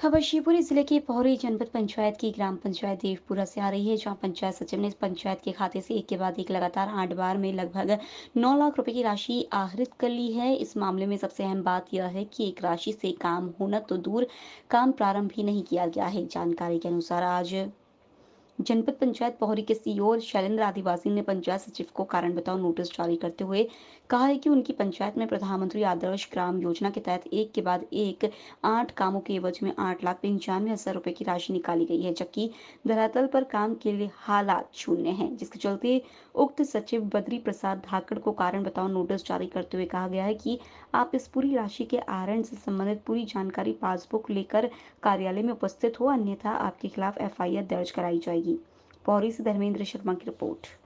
खबर शिवपुरी जिले के पोहरी जनपद पंचायत की ग्राम पंचायत देवपुरा से आ रही है जहां पंचायत सचिव ने पंचायत के खाते से एक के बाद एक लगातार आठ बार में लगभग नौ लाख रुपए की राशि आहरित कर ली है इस मामले में सबसे अहम बात यह है कि एक राशि से काम होना तो दूर काम प्रारंभ भी नहीं किया गया है जानकारी के अनुसार आज जनपद पंचायत पोहरी के सीईओ e शैलेंद्र आदिवासी ने पंचायत सचिव को कारण बताओ नोटिस जारी करते हुए कहा है कि उनकी पंचायत में प्रधानमंत्री आदर्श ग्राम योजना के तहत एक के बाद एक आठ कामों के एवज में आठ लाख पंचानवे हजार रुपए की राशि निकाली गई है जबकि धरातल पर काम के लिए हालात शून्य है जिसके चलते उक्त सचिव बद्री प्रसाद धाकड़ को कारण बताओ नोटिस जारी करते हुए कहा गया है कि आप इस पूरी राशि के आरण से संबंधित पूरी जानकारी पासबुक लेकर कार्यालय में उपस्थित हो अन्यथा आपके खिलाफ एफ दर्ज कराई जाएगी पौरी से धर्मेंद्र शर्मा की रिपोर्ट